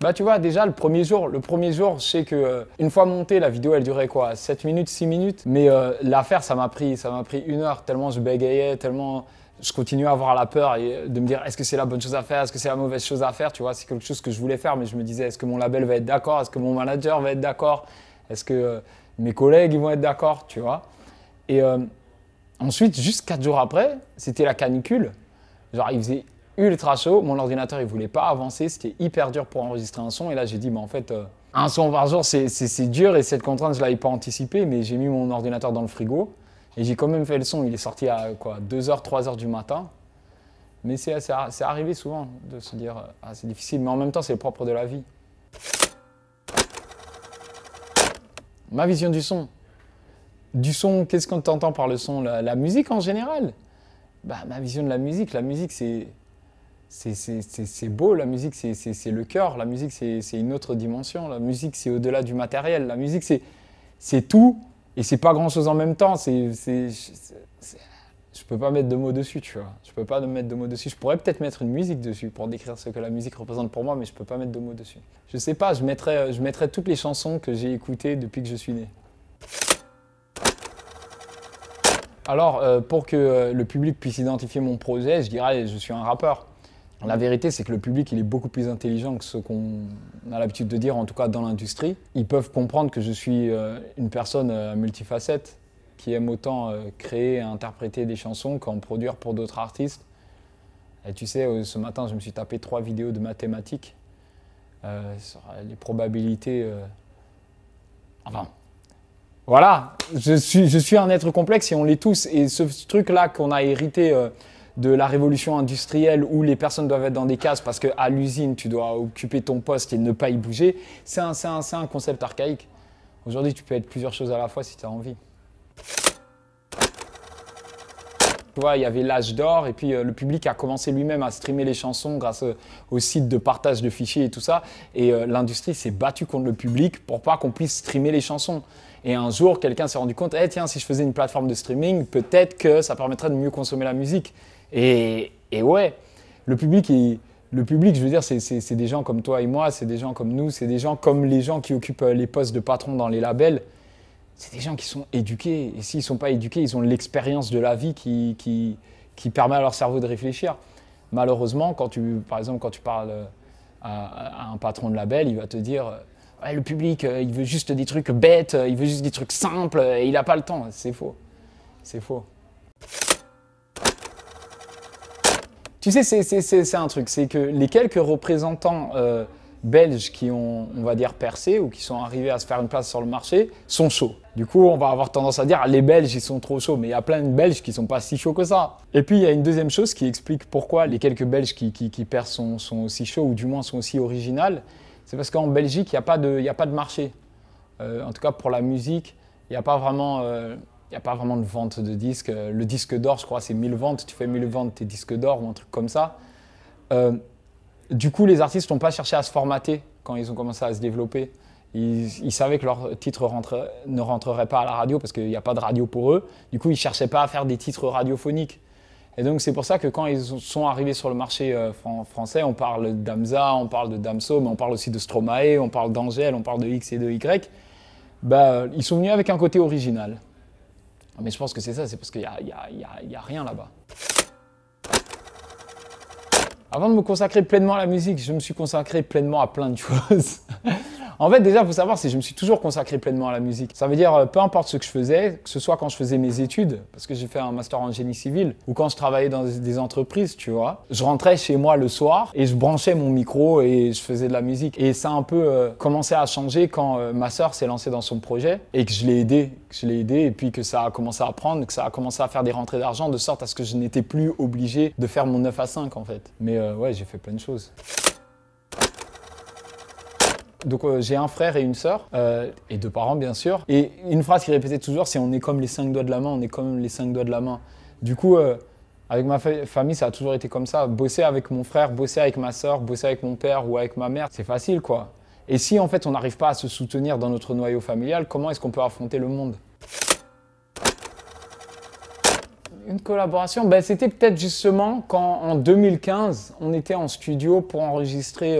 Bah tu vois déjà le premier jour, le premier jour je sais que euh, une fois montée la vidéo elle durait quoi 7 minutes, 6 minutes mais euh, l'affaire ça m'a pris ça m'a pris une heure tellement je bégayais, tellement je continuais à avoir la peur et euh, de me dire est-ce que c'est la bonne chose à faire, est-ce que c'est la mauvaise chose à faire, tu vois, c'est quelque chose que je voulais faire mais je me disais est-ce que mon label va être d'accord, est-ce que mon manager va être d'accord, est-ce que mes collègues ils vont être d'accord, tu vois. Et euh, ensuite, juste quatre jours après, c'était la canicule. Genre, il faisait ultra chaud, mon ordinateur il voulait pas avancer, c'était hyper dur pour enregistrer un son. Et là, j'ai dit, mais bah, en fait, euh, un son par jour, c'est dur et cette contrainte, je l'avais pas anticipée, mais j'ai mis mon ordinateur dans le frigo et j'ai quand même fait le son. Il est sorti à quoi 2h, 3h du matin. Mais c'est arrivé souvent de se dire, euh, ah, c'est difficile, mais en même temps, c'est propre de la vie. Ma vision du son, du son, qu'est-ce qu'on t'entend par le son la, musique en général bah, Ma vision de la musique, la musique c'est... C'est beau, la musique c'est le cœur, la musique c'est une autre dimension, la musique c'est au-delà du matériel, la musique c'est tout et c'est pas grand-chose en même temps. C'est, je peux pas mettre de mots dessus, tu vois. Je peux pas mettre de mots dessus. Je pourrais peut-être mettre une musique dessus pour décrire ce que la musique représente pour moi, mais je peux pas mettre de mots dessus. Je sais pas, je mettrais, je mettrais toutes les chansons que j'ai écoutées depuis que je suis né. Alors, euh, pour que euh, le public puisse identifier mon projet, je dirais je suis un rappeur. La vérité, c'est que le public, il est beaucoup plus intelligent que ce qu'on a l'habitude de dire, en tout cas dans l'industrie. Ils peuvent comprendre que je suis euh, une personne multifacette, qui aime autant créer et interpréter des chansons qu'en produire pour d'autres artistes. Et tu sais, ce matin, je me suis tapé trois vidéos de mathématiques sur les probabilités. enfin, voilà, je suis, un être complexe et on l'est tous. Et ce truc-là qu'on a hérité euh, de la révolution industrielle où les personnes doivent être dans des cases parce qu'à l'usine, tu dois occuper ton poste et ne pas y bouger, c'est un, un concept archaïque. Aujourd'hui, tu peux être plusieurs choses à la fois si tu as envie il y avait l'âge d'or et puis euh, le public a commencé lui-même à streamer les chansons grâce euh, au aux sites de partage de fichiers et tout ça. Et euh, l'industrie s'est battue contre le public pour pas qu'on puisse streamer les chansons. Et un jour, quelqu'un s'est rendu compte, eh tiens, si je faisais une plateforme de streaming, peut-être que ça permettrait de mieux consommer la musique. Et, ouais, le public, le public, je veux dire, c'est des gens comme toi et moi, c'est des gens comme nous, c'est des gens comme les gens qui occupent les postes de patron dans les labels c'est des gens qui sont éduqués. Et s'ils ne sont pas éduqués, ils ont l'expérience de la vie qui, qui, permet à leur cerveau de réfléchir. Malheureusement, quand tu, par exemple, quand tu parles euh, à, un patron de label, il va te dire euh, le public, euh, il veut juste des trucs bêtes, il veut juste des trucs simples, et il n'a pas le temps. C'est faux. C'est faux. Tu sais, c'est un truc, c'est que les quelques représentants belges qui ont, on va dire, percé ou qui sont arrivés à se faire une place sur le marché sont chauds. Du coup, on va avoir tendance à dire les Belges, ils sont trop chauds, mais il y a plein de Belges qui sont pas si chauds que ça. Et puis, il y a une deuxième chose qui explique pourquoi les quelques Belges qui, qui, percent sont, sont, aussi chauds ou du moins sont aussi originales. C'est parce qu'en Belgique, il n'y a, pas de, a pas de marché. Euh, en tout cas, pour la musique, il n'y a pas vraiment. Euh, il a pas vraiment de vente de disques. Euh, le disque d'or, je crois, c'est 1000 ventes. Tu fais 1000 ventes, tes disques d'or ou un truc comme ça. Du coup, les artistes n'ont pas cherché à se formater quand ils ont commencé à se développer. Ils, savaient que leurs titres ne rentreraient pas à la radio parce qu'il n'y a pas de radio pour eux. Du coup, ils ne cherchaient pas à faire des titres radiophoniques. Et donc, c'est pour ça que quand ils sont arrivés sur le marché euh, français, on parle d'Amza, on parle de Damso, mais on parle aussi de Stromae, on parle d'Angèle, on parle de X et de Y. Bah, ils sont venus avec un côté original. Mais je pense que c'est ça, c'est parce qu'il n'y y a rien là-bas. Avant de me consacrer pleinement à la musique, je me suis consacré pleinement à plein de choses. En fait, déjà, faut savoir, c'est que je me suis toujours consacré pleinement à la musique. Ça veut dire, euh, peu importe ce que je faisais, que ce soit quand je faisais mes études, parce que j'ai fait un master en génie civil, ou quand je travaillais dans des entreprises, tu vois, je rentrais chez moi le soir et je branchais mon micro et je faisais de la musique. Et ça a un peu euh, commencé à changer quand euh, ma sœur s'est lancée dans son projet et que je l'ai aidée, que je l'ai aidée et puis que ça a commencé à prendre, que ça a commencé à faire des rentrées d'argent de sorte à ce que je n'étais plus obligé de faire mon 9 à 5 en fait. Mais ouais, j'ai fait plein de choses. Donc euh, j'ai un frère et une sœur, euh, et deux parents bien sûr. Et une phrase qu'il répétait toujours, c'est on est comme les cinq doigts de la main, on est comme les cinq doigts de la main. Du coup, euh, avec ma famille, ça a toujours été comme ça. Bosser avec mon frère, bosser avec ma sœur, bosser avec mon père ou avec ma mère, c'est facile quoi. Et si en fait on n'arrive pas à se soutenir dans notre noyau familial, comment est-ce qu'on peut affronter le monde Une collaboration, ben, c'était peut-être justement quand en 2015, on était en studio pour enregistrer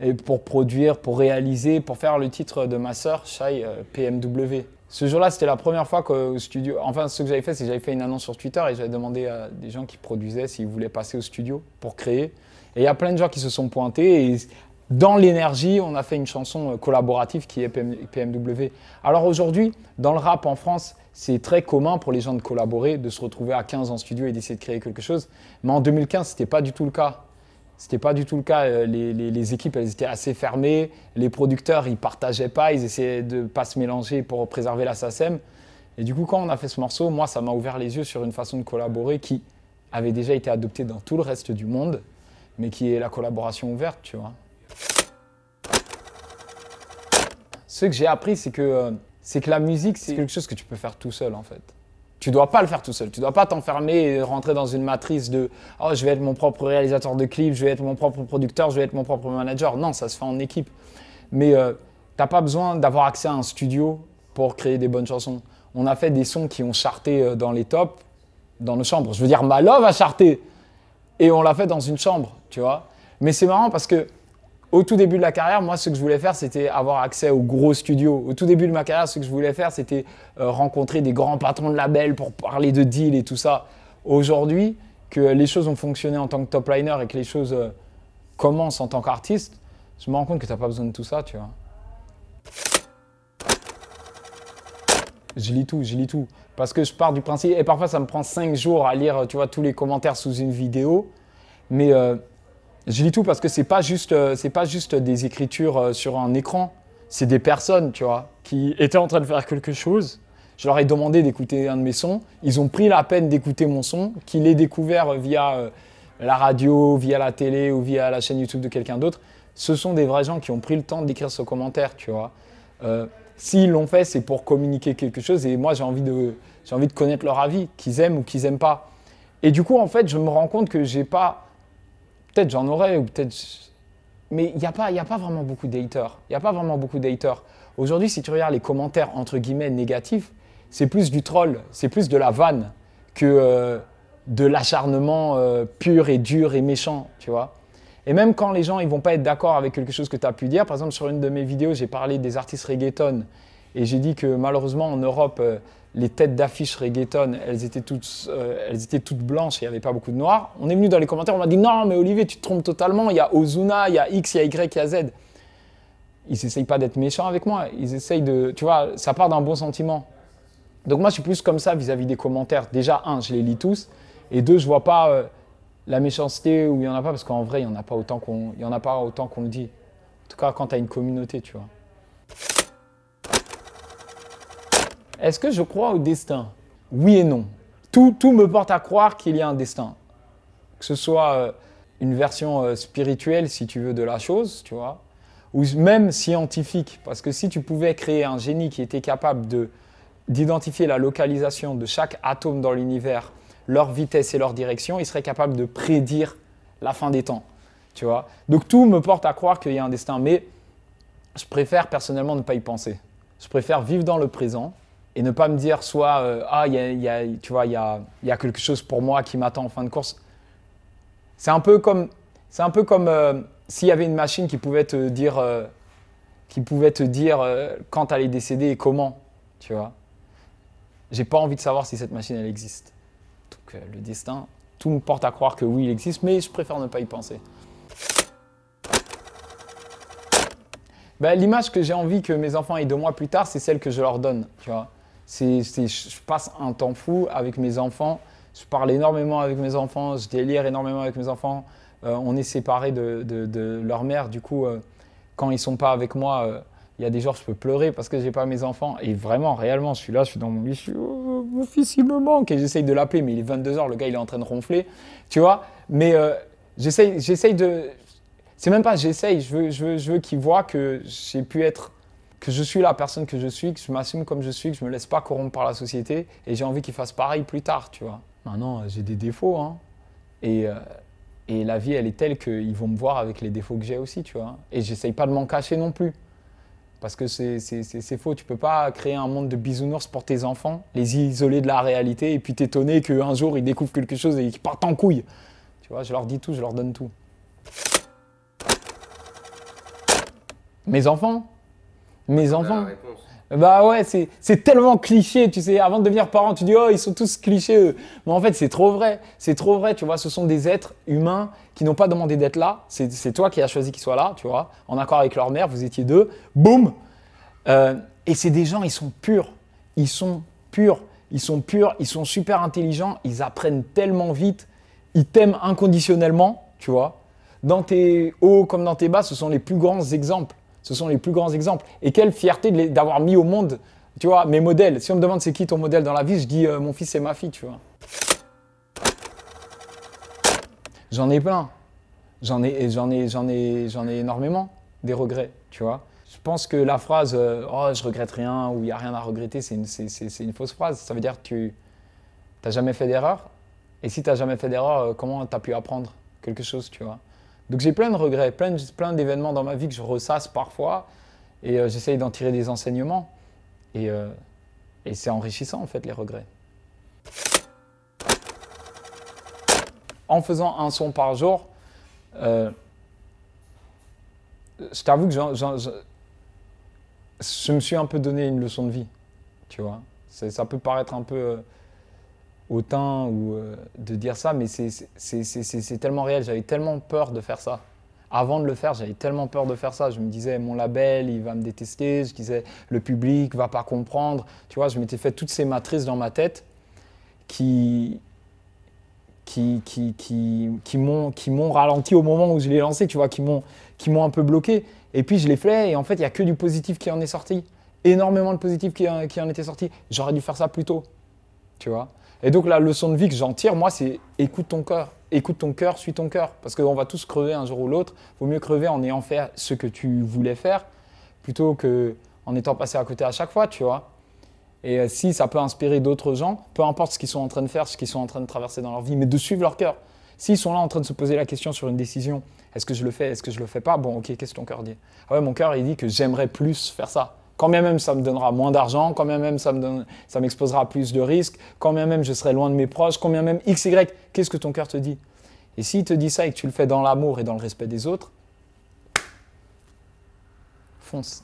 et pour produire, pour réaliser, pour faire le titre de ma sœur, Shai euh, PMW. Ce jour-là, c'était la première fois qu'au studio. Enfin, ce que j'avais fait, c'est que j'avais fait une annonce sur Twitter et j'avais demandé à des gens qui produisaient s'ils voulaient passer au studio pour créer. Et il y a plein de gens qui se sont pointés. Et dans l'énergie, on a fait une chanson euh, collaborative qui est PMW. Alors aujourd'hui, dans le rap en France, c'est très commun pour les gens de collaborer, de se retrouver à 15 en studio et d'essayer de créer quelque chose. Mais en 2015, ce n'était pas du tout le cas. C'était pas du tout le cas. Euh, les, équipes, étaient assez fermées. Les producteurs, ils partageaient pas. Ils essayaient de pas se mélanger pour préserver la SACEM. Et du coup, quand on a fait ce morceau, moi, ça m'a ouvert les yeux sur une façon de collaborer qui avait déjà été adoptée dans tout le reste du monde, mais qui est la collaboration ouverte, tu vois. Ce que j'ai appris, c'est que, euh, c'est que la musique, c'est quelque chose que tu peux faire tout seul, en fait. Tu dois pas le faire tout seul. Tu dois pas t'enfermer et rentrer dans une matrice de oh je vais être mon propre réalisateur de clips, je vais être mon propre producteur, je vais être mon propre manager. Non, ça se fait en équipe. Mais tu euh, t'as pas besoin d'avoir accès à un studio pour créer des bonnes chansons. On a fait des sons qui ont charté euh, dans les tops, dans nos chambres. Je veux dire, ma love a charté et on l'a fait dans une chambre, tu vois. Mais c'est marrant parce que au tout début de la carrière, moi, ce que je voulais faire, c'était avoir accès aux gros studios. Au tout début de ma carrière, ce que je voulais faire, c'était euh, rencontrer des grands patrons de labels pour parler de deals et tout ça. Aujourd'hui, que les choses ont fonctionné en tant que top liner et que les choses euh, commencent en tant qu'artiste, je me rends compte que tu n'as pas besoin de tout ça, tu vois. Je lis tout, je lis tout. Parce que je pars du principe, et parfois ça me prend cinq jours à lire, tu vois, tous les commentaires sous une vidéo. Mais euh, je lis tout parce que c'est pas juste, euh, c'est pas juste des écritures euh, sur un écran. C'est des personnes, tu vois, qui étaient en train de faire quelque chose. Je leur ai demandé d'écouter un de mes sons. Ils ont pris la peine d'écouter mon son, qu'il ait découvert euh, via la radio, via la télé ou via la chaîne YouTube de quelqu'un d'autre. Ce sont des vrais gens qui ont pris le temps d'écrire ce commentaire, tu vois. S'ils l'ont fait, c'est pour communiquer quelque chose. Et moi, j'ai envie de, j'ai envie de connaître leur avis, qu'ils aiment ou qu'ils n'aiment pas. Et du coup, en fait, je me rends compte que j'ai pas peut-être j'en aurais ou peut-être. Mais il n'y a, pas, a pas vraiment beaucoup d'haters. Il n'y a pas vraiment beaucoup d'haters. Aujourd'hui, si tu regardes les commentaires entre guillemets négatifs, c'est plus du troll, c'est plus de la vanne que euh, de l'acharnement euh, pur et dur et méchant, tu vois. Et même quand les gens ils vont pas être d'accord avec quelque chose que tu as pu dire, par exemple sur une de mes vidéos, j'ai parlé des artistes reggaeton et j'ai dit que malheureusement en Europe, euh, les têtes d'affiches reggaeton, elles étaient, toutes, euh, elles étaient toutes blanches, il n'y avait pas beaucoup de noirs. On est venu dans les commentaires, on m'a dit non, mais Olivier, tu te trompes totalement, il y a Ozuna, il y a X, il y a Y, il y a Z. Ils n'essayent pas d'être méchants avec moi, ils essayent de. Tu vois, ça part d'un bon sentiment. Donc moi, je suis plus comme ça vis-à-vis des commentaires. Déjà, un, je les lis tous, et deux, je vois pas euh, la méchanceté où il n'y en a pas, parce qu'en vrai, il n'y en a pas autant qu'on le dit. En tout cas, quand tu as une communauté, tu vois. Est-ce que je crois au destin Oui et non. Tout, tout me porte à croire qu'il y a un destin. Que ce soit euh, une version euh, spirituelle, si tu veux, de la chose, tu vois, ou même scientifique. Parce que si tu pouvais créer un génie qui était capable d'identifier la localisation de chaque atome dans l'univers, leur vitesse et leur direction, il serait capable de prédire la fin des temps. Tu vois Donc tout me porte à croire qu'il y a un destin. Mais je préfère personnellement ne pas y penser. Je préfère vivre dans le présent et ne pas me dire soit euh, ah y a, tu vois il y a, y a, quelque chose pour moi qui m'attend en fin de course c'est un peu comme c'est un peu comme euh, s'il y avait une machine qui pouvait te dire euh, qui pouvait te dire quand elle est décédée et comment tu vois j'ai pas envie de savoir si cette machine elle existe donc le destin tout me porte à croire que oui il existe mais je préfère ne pas y penser bah, l'image que j'ai envie que mes enfants aient de moi plus tard c'est celle que je leur donne tu vois je passe un temps fou avec mes enfants. Je parle énormément avec mes enfants. Je délire énormément avec mes enfants. Euh, on est séparés de, de, leur mère. Du coup, euh, quand ils sont pas avec moi, euh, il y a des jours, je peux pleurer parce que j'ai pas mes enfants. Et vraiment, réellement, je suis là, je suis dans mon lit, oh, mon fils, il me manque. Et j'essaye de l'appeler, mais il est 22h, le gars, il est en train de ronfler. Tu vois Mais j'essaye, j'essaye de. C'est même pas j'essaye, je veux, je veux, je veux qu'il voit que j'ai pu être que je suis la personne que je suis, que je m'assume comme je suis, que je me laisse pas corrompre par la société et j'ai envie qu'ils fassent pareil plus tard, tu vois. Maintenant, euh, j'ai des défauts, hein. Et, euh, et la vie, elle est telle qu'ils vont me voir avec les défauts que j'ai aussi, tu vois. Et j'essaye pas de m'en cacher non plus. Parce que c'est faux, tu peux pas créer un monde de bisounours pour tes enfants, les isoler de la réalité et puis t'étonner qu'un jour ils découvrent quelque chose et qu'ils partent en couille. Tu vois, je leur dis tout, je leur donne tout. Mes enfants, mes enfants. Bah ouais, c'est tellement cliché, tu sais. Avant de devenir parent, tu dis, oh, ils sont tous clichés, Mais en fait, c'est trop vrai. C'est trop vrai, tu vois. Ce sont des êtres humains qui n'ont pas demandé d'être là. C'est toi qui as choisi qu'ils soient là, tu vois. En accord avec leur mère, vous étiez deux. Boum euh, Et c'est des gens, ils sont purs. Ils sont purs. Ils sont purs, ils sont super intelligents, ils apprennent tellement vite, ils t'aiment inconditionnellement, tu vois. Dans tes hauts comme dans tes bas, ce sont les plus grands exemples. Ce sont les plus grands exemples. Et quelle fierté d'avoir mis au monde, tu vois, mes modèles. Si on me demande c'est qui ton modèle dans la vie, je dis euh, mon fils et ma fille, tu vois. J'en ai plein. J'en ai, j'en ai, j'en ai, j'en ai énormément des regrets, tu vois. Je pense que la phrase euh, Oh, je regrette rien ou il n'y a rien à regretter, c'est une, fausse phrase. Ça veut dire que tu n'as jamais fait d'erreur. Et si tu n'as jamais fait d'erreur, euh, comment tu as pu apprendre quelque chose, tu vois donc j'ai plein de regrets, plein, plein d'événements dans ma vie que je ressasse parfois et euh, j'essaye d'en tirer des enseignements. Euh, et, c'est enrichissant en fait les regrets. En faisant un son par jour, euh, je t'avoue que je me suis un peu donné une leçon de vie, tu vois. Ça peut paraître un peu autant ou euh, de dire ça, mais c'est tellement réel. J'avais tellement peur de faire ça. Avant de le faire, j'avais tellement peur de faire ça. Je me disais, mon label, il va me détester. Je disais, le public va pas comprendre. Tu vois, je m'étais fait toutes ces matrices dans ma tête qui, qui, qui, qui, qui m'ont ralenti au moment où je l'ai lancé, tu vois, qui m'ont un peu bloqué. Et puis je les fait, et en fait, il n'y a que du positif qui en est sorti. Énormément de positif qui, en, qui en était sorti. J'aurais dû faire ça plus tôt. Et donc la leçon de vie que j'en tire, moi, c'est écoute ton cœur. Écoute ton cœur, suis ton cœur. Parce qu'on va tous crever un jour ou l'autre. Vaut mieux crever en ayant fait ce que tu voulais faire plutôt que étant passé à côté à chaque fois, tu vois. Et euh, si ça peut inspirer d'autres gens, peu importe ce qu'ils sont en train de faire, ce qu'ils sont en train de traverser dans leur vie, mais de suivre leur cœur. S'ils sont là en train de se poser la question sur une décision, est-ce que je le fais, est-ce que je le fais pas Bon, ok, qu'est-ce que ton cœur dit Ah ouais, mon cœur, il dit que j'aimerais plus faire ça quand bien même ça me donnera moins d'argent, quand bien même ça m'exposera à plus de risques, quand bien même je serai loin de mes proches, quand bien même X, Y, qu'est-ce que ton cœur te dit Et s'il te dit ça et que tu le fais dans l'amour et dans le respect des autres, fonce.